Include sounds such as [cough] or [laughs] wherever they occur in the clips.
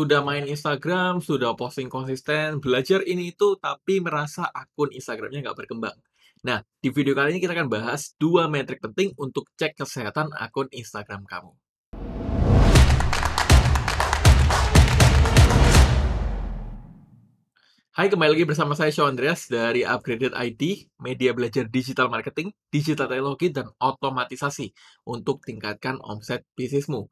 Sudah main Instagram, sudah posting konsisten, belajar ini itu, tapi merasa akun Instagramnya nggak berkembang. Nah, di video kali ini kita akan bahas dua metrik penting untuk cek kesehatan akun Instagram kamu. Hai, kembali lagi bersama saya Sean Andreas dari Upgraded IT, media belajar digital marketing, digital teknologi, dan otomatisasi untuk tingkatkan omset bisnismu.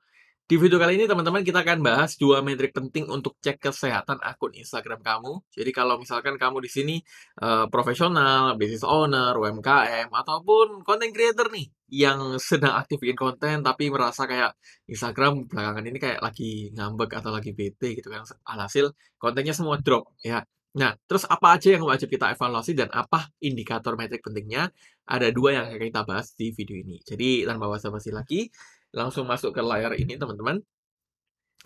Di video kali ini teman-teman kita akan bahas dua metrik penting untuk cek kesehatan akun Instagram kamu. Jadi kalau misalkan kamu di sini uh, profesional, business owner, UMKM ataupun content creator nih yang sedang aktif bikin konten tapi merasa kayak Instagram belakangan ini kayak lagi ngambek atau lagi bete gitu kan. Alhasil kontennya semua drop ya. Nah, terus apa aja yang wajib kita evaluasi dan apa indikator metrik pentingnya? Ada dua yang akan kita bahas di video ini. Jadi, tanpa basa-basi lagi, langsung masuk ke layar ini teman-teman.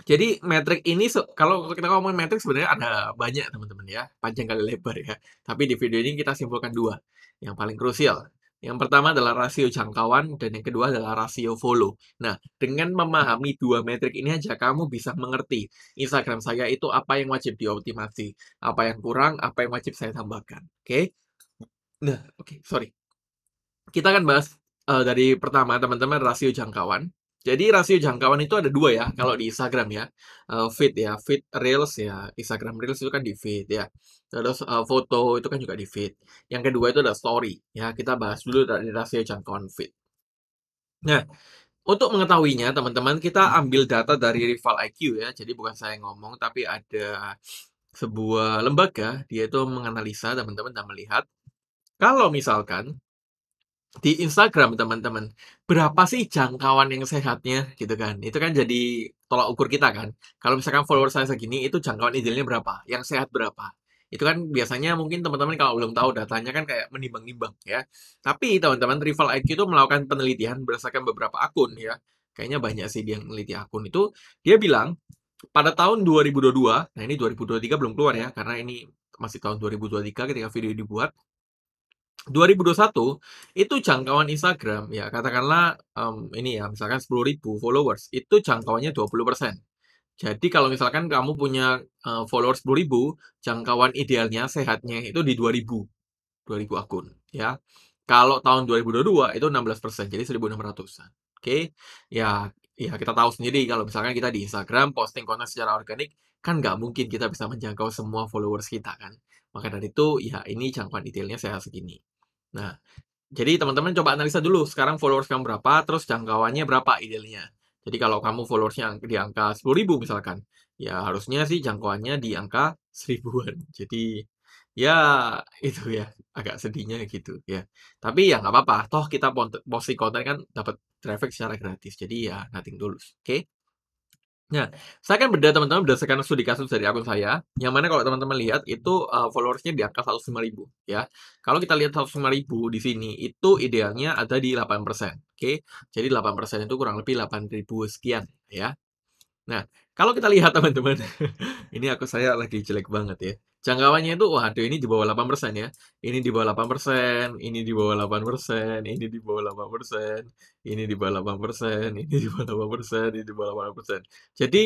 Jadi metrik ini kalau kita ngomongin metrik sebenarnya ada banyak teman-teman ya, panjang kali lebar ya. Tapi di video ini kita simpulkan dua yang paling krusial. Yang pertama adalah rasio jangkauan dan yang kedua adalah rasio follow. Nah, dengan memahami dua metrik ini aja kamu bisa mengerti Instagram saya itu apa yang wajib dioptimasi, apa yang kurang, apa yang wajib saya tambahkan. Oke? Okay? Nah, oke, okay, sorry. Kita akan bahas uh, dari pertama teman-teman rasio jangkauan. Jadi rasio jangkauan itu ada dua ya kalau di Instagram ya. Uh, feed ya, feed Reels ya. Instagram Reels itu kan di feed ya. Terus uh, foto itu kan juga di feed. Yang kedua itu ada story ya. Kita bahas dulu dari rasio jangkauan feed. Nah, untuk mengetahuinya teman-teman kita ambil data dari Rival IQ ya. Jadi bukan saya ngomong tapi ada sebuah lembaga dia itu menganalisa teman-teman dan melihat kalau misalkan di Instagram teman-teman berapa sih jangkauan yang sehatnya gitu kan itu kan jadi tolak ukur kita kan kalau misalkan follower saya segini itu jangkauan idealnya berapa yang sehat berapa itu kan biasanya mungkin teman-teman kalau belum tahu datanya kan kayak menimbang-nimbang ya tapi teman-teman Rival IQ itu melakukan penelitian berdasarkan beberapa akun ya kayaknya banyak sih dia meneliti akun itu dia bilang pada tahun 2022 nah ini 2023 belum keluar ya karena ini masih tahun 2023 ketika video dibuat 2021 itu jangkauan Instagram ya katakanlah um, ini ya misalkan 10.000 followers itu jangkauannya 20%. Jadi kalau misalkan kamu punya uh, followers 10.000, jangkauan idealnya sehatnya itu di 2.000. 2.000 akun ya. Kalau tahun 2022 itu 16%, jadi 1.600-an. Oke. Okay? Ya, ya kita tahu sendiri kalau misalkan kita di Instagram posting konten secara organik kan nggak mungkin kita bisa menjangkau semua followers kita kan. Maka dari itu ya ini jangkauan detailnya saya segini. Nah, jadi teman-teman coba analisa dulu sekarang followers kamu berapa, terus jangkauannya berapa idealnya. Jadi kalau kamu followersnya di angka ribu misalkan, ya harusnya sih jangkauannya di angka seribuan. [laughs] Jadi ya itu ya agak sedihnya gitu ya. Tapi ya nggak apa-apa, toh kita posting konten kan dapat traffic secara gratis. Jadi ya nothing dulu, oke? Okay? Nah, saya akan beda teman-teman berdasarkan studi kasus dari akun saya, yang mana kalau teman-teman lihat itu uh, followersnya di angka 105 ribu ya. Kalau kita lihat 105 ribu di sini, itu idealnya ada di 8%, oke? Okay? Jadi 8% itu kurang lebih 8 ribu sekian ya. Nah, kalau kita lihat teman-teman, [laughs] ini aku saya lagi jelek banget ya jangkauannya itu wah aduh ini di bawah 8% ya. Ini di bawah 8%, ini di bawah 8%, ini di bawah 8%, ini di bawah 8%, ini di bawah 8%, ini di bawah 8%. Jadi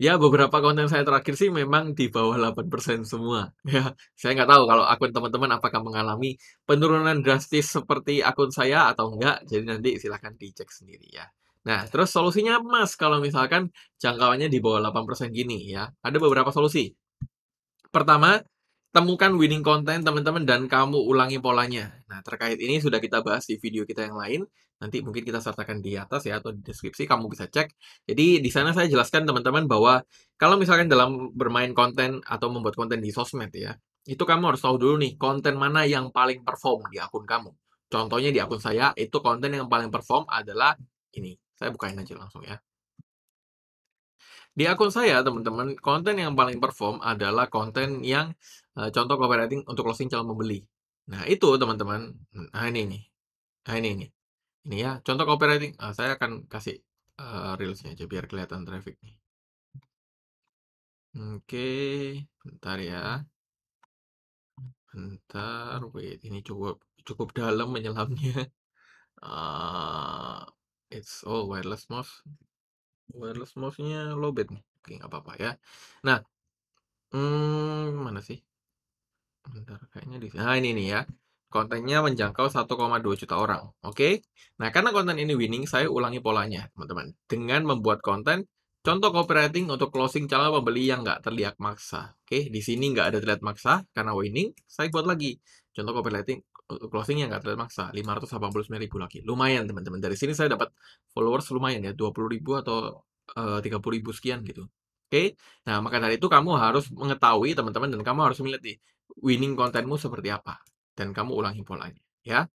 ya beberapa konten saya terakhir sih memang di bawah 8% semua. Ya, saya nggak tahu kalau akun teman-teman apakah mengalami penurunan drastis seperti akun saya atau enggak. Jadi nanti silahkan dicek sendiri ya. Nah, terus solusinya Mas kalau misalkan jangkauannya di bawah 8% gini ya. Ada beberapa solusi. Pertama, temukan winning content teman-teman dan kamu ulangi polanya. Nah, terkait ini sudah kita bahas di video kita yang lain. Nanti mungkin kita sertakan di atas ya atau di deskripsi kamu bisa cek. Jadi di sana saya jelaskan teman-teman bahwa kalau misalkan dalam bermain konten atau membuat konten di sosmed ya, itu kamu harus tahu dulu nih konten mana yang paling perform di akun kamu. Contohnya di akun saya itu konten yang paling perform adalah ini. Saya bukain aja langsung ya. Di akun saya, teman-teman, konten yang paling perform adalah konten yang uh, contoh copywriting untuk closing calon pembeli. Nah, itu teman-teman. Nah, ini nih. Nah, ini nih. Ini ya, contoh copywriting. Uh, saya akan kasih uh, reelsnya aja biar kelihatan traffic nih. Oke, bentar ya. Bentar, wait. Ini cukup cukup dalam menyelamnya. Uh, it's all wireless mouse. Wireless mouse-nya low lowbat nih? Oke, nggak apa-apa ya. Nah, hmm, mana sih? Bentar, kayaknya di sini. Nah, ini nih ya. Kontennya menjangkau 1,2 juta orang. Oke. Nah, karena konten ini winning, saya ulangi polanya, teman-teman. Dengan membuat konten contoh copywriting untuk closing calon pembeli yang nggak terlihat maksa. Oke, di sini nggak ada terlihat maksa karena winning, saya buat lagi. Contoh copywriting closingnya nggak maksa 589 ribu lagi lumayan teman-teman dari sini saya dapat followers lumayan ya 20 ribu atau eh, tiga puluh ribu sekian gitu oke okay? nah maka dari itu kamu harus mengetahui teman-teman dan kamu harus melihat nih winning kontenmu seperti apa dan kamu ulangi polanya ya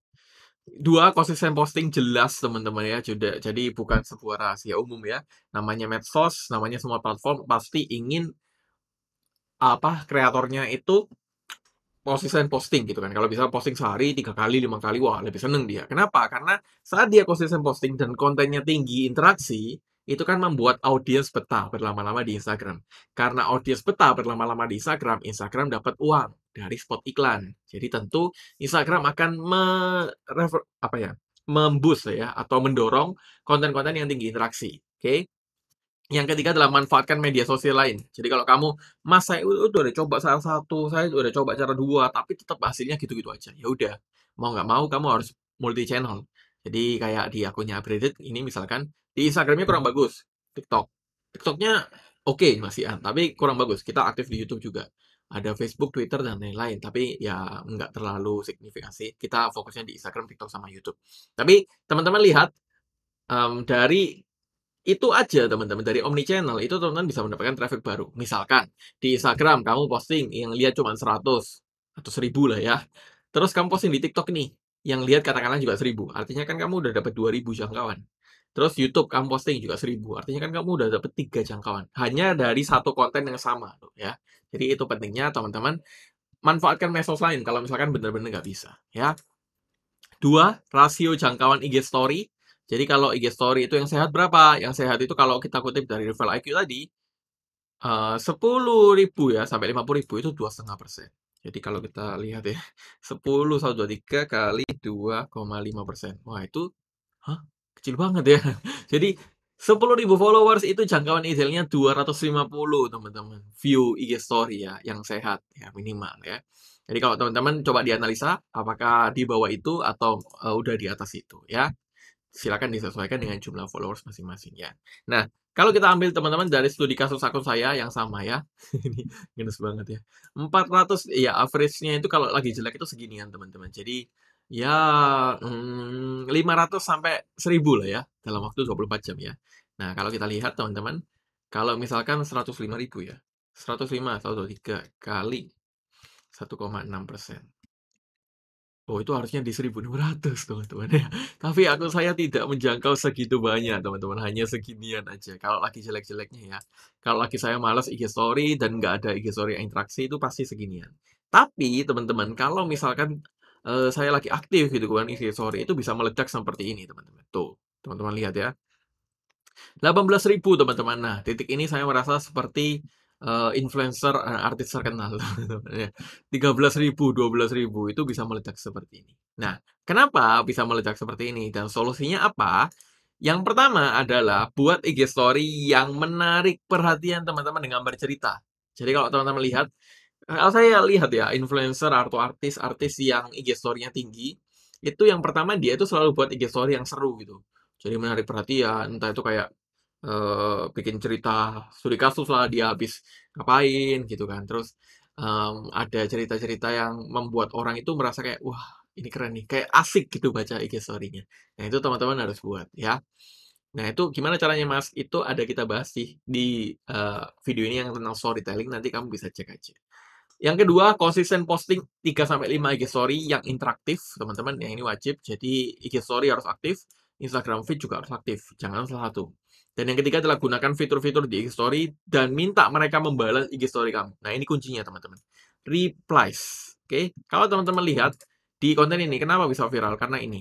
dua konsisten posting jelas teman-teman ya jadi, jadi bukan sebuah rahasia umum ya namanya medsos namanya semua platform pasti ingin apa kreatornya itu konsisten posting gitu kan. Kalau bisa posting sehari tiga kali, lima kali, wah lebih seneng dia. Kenapa? Karena saat dia konsisten posting dan kontennya tinggi interaksi, itu kan membuat audiens betah berlama-lama di Instagram. Karena audiens betah berlama-lama di Instagram, Instagram dapat uang dari spot iklan. Jadi tentu Instagram akan merefer apa ya, membus ya atau mendorong konten-konten yang tinggi interaksi. Oke, okay? Yang ketiga adalah manfaatkan media sosial lain. Jadi kalau kamu, mas saya udah coba salah satu, saya udah coba cara dua, tapi tetap hasilnya gitu-gitu aja. Ya udah, mau nggak mau kamu harus multi channel. Jadi kayak di akunnya upgraded ini misalkan di Instagramnya kurang bagus, TikTok, TikToknya oke okay, masih, ah, tapi kurang bagus. Kita aktif di YouTube juga, ada Facebook, Twitter dan lain-lain. Tapi ya nggak terlalu signifikansi. Kita fokusnya di Instagram, TikTok sama YouTube. Tapi teman-teman lihat um, dari itu aja teman-teman dari omni channel itu teman-teman bisa mendapatkan traffic baru. Misalkan di Instagram kamu posting yang lihat cuma 100 atau 1000 lah ya. Terus kamu posting di TikTok nih yang lihat katakanlah juga 1000. Artinya kan kamu udah dapat 2000 jangkauan. Terus YouTube kamu posting juga 1000. Artinya kan kamu udah dapat 3 jangkauan. Hanya dari satu konten yang sama tuh ya. Jadi itu pentingnya teman-teman manfaatkan medsos lain kalau misalkan benar-benar nggak bisa ya. Dua, rasio jangkauan IG story jadi kalau IG story itu yang sehat berapa? Yang sehat itu kalau kita kutip dari level IQ tadi, eh, sepuluh ribu ya sampai lima puluh ribu itu dua setengah persen. Jadi kalau kita lihat ya, 10, [laughs] tiga kali dua koma lima persen. Wah itu, hah? Kecil banget ya. [laughs] Jadi 10.000 followers itu jangkauan idealnya 250 teman-teman. View IG story ya, yang sehat ya minimal ya. Jadi kalau teman-teman coba dianalisa apakah di bawah itu atau uh, udah di atas itu ya silakan disesuaikan dengan jumlah followers masing-masing ya. Nah, kalau kita ambil teman-teman dari studi kasus akun saya yang sama ya. [laughs] Ini genus banget ya. 400 ya average-nya itu kalau lagi jelek itu seginian teman-teman. Jadi ya hmm, 500 sampai 1000 lah ya dalam waktu 24 jam ya. Nah, kalau kita lihat teman-teman, kalau misalkan 105.000 ya. 105 103 kali 1,6 persen. Oh itu harusnya di 1.600 teman-teman ya. Tapi aku saya tidak menjangkau segitu banyak teman-teman. Hanya seginian aja. Kalau lagi jelek-jeleknya ya. Kalau lagi saya males IG story dan nggak ada IG story yang interaksi itu pasti seginian. Tapi teman-teman kalau misalkan uh, saya lagi aktif gitu kan IG story itu bisa meledak seperti ini teman-teman. Tuh teman-teman lihat ya. 18.000 teman-teman. Nah titik ini saya merasa seperti uh, influencer uh, artis terkenal [laughs] ya. tiga belas ribu dua belas ribu itu bisa meledak seperti ini nah kenapa bisa meledak seperti ini dan solusinya apa yang pertama adalah buat IG story yang menarik perhatian teman-teman dengan bercerita jadi kalau teman-teman lihat eh, saya lihat ya influencer atau artis-artis yang IG story-nya tinggi itu yang pertama dia itu selalu buat IG story yang seru gitu jadi menarik perhatian entah itu kayak uh, bikin cerita studi kasus lah dia habis ngapain gitu kan terus um, ada cerita-cerita yang membuat orang itu merasa kayak wah ini keren nih kayak asik gitu baca IG story-nya nah itu teman-teman harus buat ya nah itu gimana caranya mas itu ada kita bahas sih di uh, video ini yang tentang storytelling nanti kamu bisa cek aja yang kedua konsisten posting 3 5 IG story yang interaktif teman-teman yang ini wajib jadi IG story harus aktif Instagram feed juga harus aktif jangan salah satu dan yang ketiga adalah gunakan fitur-fitur di IG Story dan minta mereka membalas IG Story kamu. Nah, ini kuncinya, teman-teman. Replies. Oke, okay? kalau teman-teman lihat di konten ini, kenapa bisa viral? Karena ini.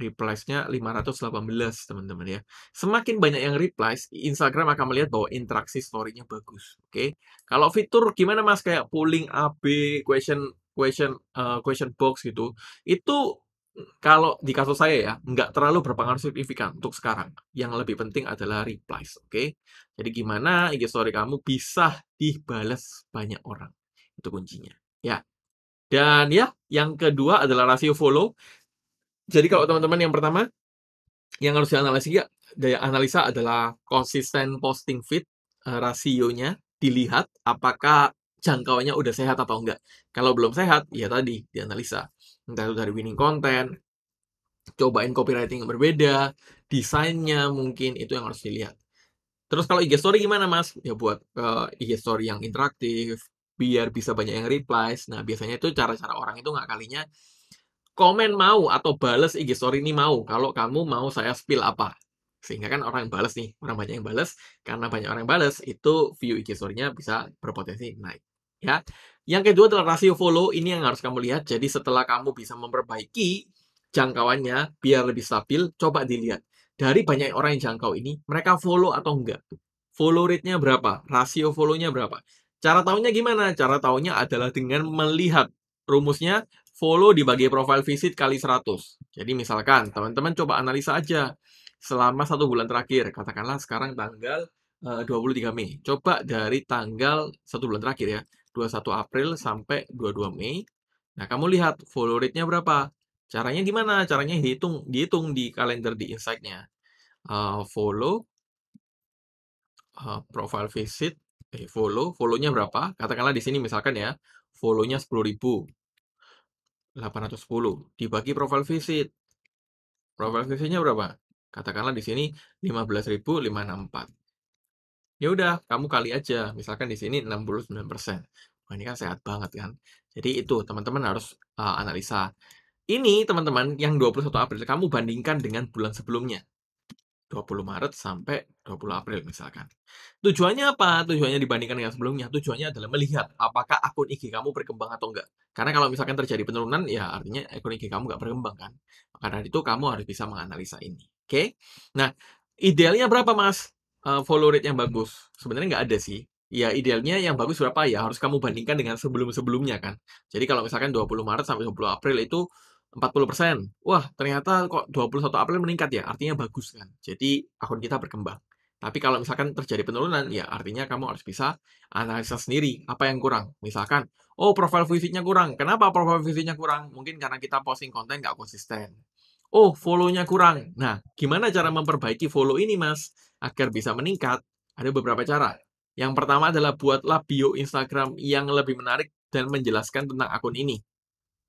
Replies-nya 518, teman-teman ya. Semakin banyak yang replies, Instagram akan melihat bahwa interaksi story-nya bagus. Oke, okay? kalau fitur gimana mas? Kayak polling AB, question question uh, question box gitu. Itu kalau di kasus saya ya, nggak terlalu berpengaruh signifikan untuk sekarang. Yang lebih penting adalah replies, oke? Okay? Jadi gimana IG story kamu bisa dibalas banyak orang. Itu kuncinya, ya. Dan ya, yang kedua adalah rasio follow. Jadi kalau teman-teman yang pertama, yang harus dianalisis ya, daya analisa adalah konsisten posting feed, eh, rasionya, dilihat apakah jangkauannya udah sehat atau enggak. Kalau belum sehat, ya tadi dianalisa entah itu dari winning content cobain copywriting yang berbeda desainnya mungkin itu yang harus dilihat terus kalau IG story gimana mas ya buat uh, eh, IG story yang interaktif biar bisa banyak yang replies nah biasanya itu cara-cara orang itu nggak kalinya komen mau atau bales IG story ini mau kalau kamu mau saya spill apa sehingga kan orang yang bales nih orang banyak yang bales karena banyak orang yang bales itu view IG story-nya bisa berpotensi naik ya yang kedua adalah rasio follow, ini yang harus kamu lihat. Jadi setelah kamu bisa memperbaiki jangkauannya biar lebih stabil, coba dilihat. Dari banyak orang yang jangkau ini, mereka follow atau enggak? Follow rate-nya berapa? Rasio follow-nya berapa? Cara tahunya gimana? Cara tahunya adalah dengan melihat rumusnya follow dibagi profile visit kali 100. Jadi misalkan teman-teman coba analisa aja selama satu bulan terakhir. Katakanlah sekarang tanggal 23 eh, Mei. Coba dari tanggal satu bulan terakhir ya. 21 April sampai 22 Mei. Nah, kamu lihat follow rate-nya berapa? Caranya gimana? Caranya dihitung, dihitung di kalender di insight-nya. Uh, follow, uh, profile visit, eh, follow, follow-nya berapa? Katakanlah di sini misalkan ya, follow-nya 10.000. 810 dibagi profile visit. Profile visit-nya berapa? Katakanlah di sini 15.564 ya udah kamu kali aja misalkan di sini 69% persen, ini kan sehat banget kan jadi itu teman-teman harus uh, analisa ini teman-teman yang 21 April kamu bandingkan dengan bulan sebelumnya 20 Maret sampai 20 April misalkan. Tujuannya apa? Tujuannya dibandingkan dengan sebelumnya. Tujuannya adalah melihat apakah akun IG kamu berkembang atau enggak. Karena kalau misalkan terjadi penurunan, ya artinya akun IG kamu enggak berkembang kan. Karena itu kamu harus bisa menganalisa ini. Oke? Okay? Nah, idealnya berapa mas? uh, follow rate yang bagus? Sebenarnya nggak ada sih. Ya idealnya yang bagus berapa ya harus kamu bandingkan dengan sebelum-sebelumnya kan. Jadi kalau misalkan 20 Maret sampai 20 April itu 40%. Wah, ternyata kok 21 April meningkat ya. Artinya bagus kan. Jadi akun kita berkembang. Tapi kalau misalkan terjadi penurunan, ya artinya kamu harus bisa analisa sendiri apa yang kurang. Misalkan, oh profile visitnya kurang. Kenapa profile visitnya kurang? Mungkin karena kita posting konten nggak konsisten. Oh, follow-nya kurang. Nah, gimana cara memperbaiki follow ini, Mas? agar bisa meningkat, ada beberapa cara. Yang pertama adalah buatlah bio Instagram yang lebih menarik dan menjelaskan tentang akun ini.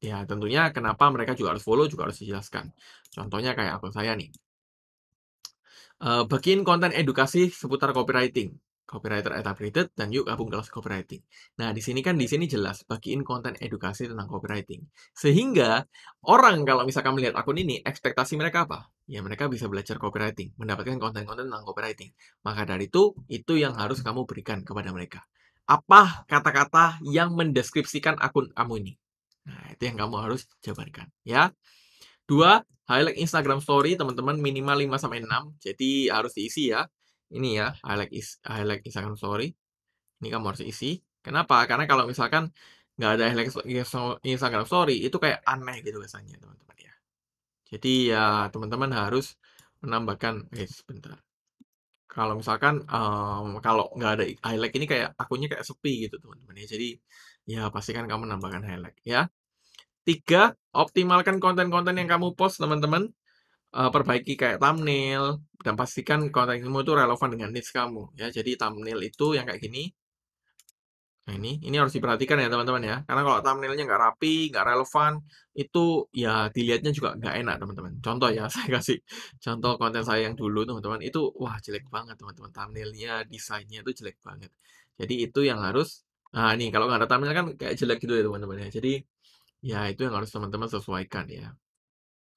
Ya, tentunya kenapa mereka juga harus follow, juga harus dijelaskan. Contohnya kayak akun saya nih. Bikin eh, bagiin konten edukasi seputar copywriting copywriter etablited dan yuk gabung kelas copywriting. Nah, di sini kan di sini jelas bagiin konten edukasi tentang copywriting. Sehingga orang kalau misalkan melihat akun ini, ekspektasi mereka apa? Ya mereka bisa belajar copywriting, mendapatkan konten-konten tentang copywriting. Maka dari itu, itu yang harus kamu berikan kepada mereka. Apa kata-kata yang mendeskripsikan akun kamu ini? Nah, itu yang kamu harus jabarkan, ya. Dua, highlight Instagram story teman-teman minimal 5 sampai 6. Jadi harus diisi ya ini ya highlight is highlight Instagram Story ini kamu harus isi kenapa karena kalau misalkan nggak ada highlight Instagram Story itu kayak aneh gitu biasanya teman-teman ya jadi ya teman-teman harus menambahkan eh sebentar kalau misalkan um, kalau nggak ada highlight ini kayak akunnya kayak sepi gitu teman-teman ya jadi ya pastikan kamu menambahkan highlight ya tiga optimalkan konten-konten yang kamu post teman-teman uh, perbaiki kayak thumbnail dan pastikan konten kamu itu relevan dengan niche kamu ya jadi thumbnail itu yang kayak gini nah ini ini harus diperhatikan ya teman-teman ya karena kalau thumbnailnya nggak rapi nggak relevan itu ya dilihatnya juga nggak enak teman-teman contoh ya [laughs] saya kasih contoh konten saya yang dulu teman-teman itu wah jelek banget teman-teman thumbnailnya desainnya itu jelek banget jadi itu yang harus nah ini kalau nggak ada thumbnail kan kayak jelek gitu ya teman-teman ya jadi ya itu yang harus teman-teman sesuaikan ya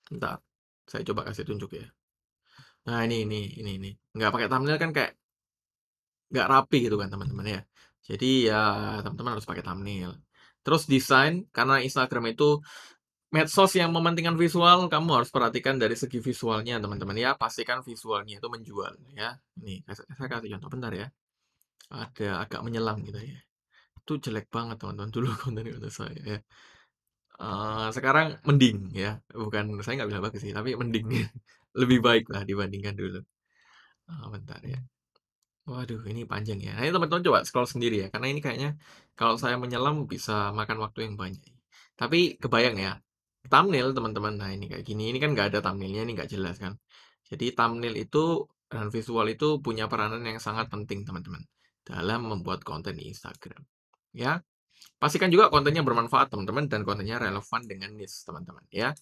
bentar saya coba kasih tunjuk ya. Nah, ini ini ini ini. Nggak pakai thumbnail kan kayak nggak rapi gitu kan, teman-teman ya. Jadi ya teman-teman harus pakai thumbnail. Terus desain karena Instagram itu medsos yang mementingkan visual, kamu harus perhatikan dari segi visualnya, teman-teman ya. Pastikan visualnya itu menjual ya. nih saya kasih contoh bentar ya. Ada agak menyelam gitu ya. Itu jelek banget teman-teman dulu konten-konten saya ya. Uh, sekarang mending ya, bukan saya nggak bilang bagus sih, tapi mending hmm. [laughs] lebih baik lah dibandingkan dulu. Uh, bentar ya. Waduh, ini panjang ya. Nah, ini teman-teman coba scroll sendiri ya, karena ini kayaknya kalau saya menyelam bisa makan waktu yang banyak. Tapi kebayang ya, thumbnail teman-teman. Nah, ini kayak gini. Ini kan nggak ada thumbnailnya, ini nggak jelas kan. Jadi thumbnail itu dan visual itu punya peranan yang sangat penting teman-teman dalam membuat konten di Instagram. Ya, Pastikan juga kontennya bermanfaat, teman-teman, dan kontennya relevan dengan niche, teman-teman, ya.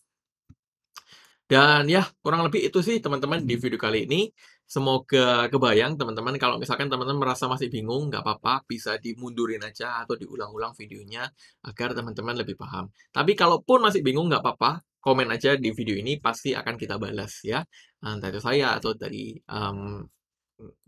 Dan ya, kurang lebih itu sih teman-teman di video kali ini. Semoga kebayang teman-teman kalau misalkan teman-teman merasa masih bingung, nggak apa-apa, bisa dimundurin aja atau diulang-ulang videonya agar teman-teman lebih paham. Tapi kalaupun masih bingung, nggak apa-apa, komen aja di video ini, pasti akan kita balas ya. Entah itu saya atau dari um,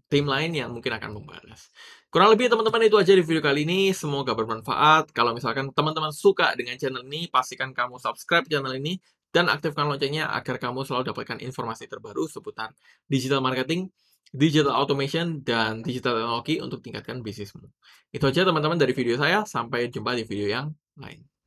tim lain yang mungkin akan membalas. Kurang lebih teman-teman itu aja di video kali ini, semoga bermanfaat. Kalau misalkan teman-teman suka dengan channel ini, pastikan kamu subscribe channel ini dan aktifkan loncengnya agar kamu selalu dapatkan informasi terbaru seputar digital marketing, digital automation, dan digital teknologi untuk tingkatkan bisnismu. Itu aja teman-teman dari video saya, sampai jumpa di video yang lain.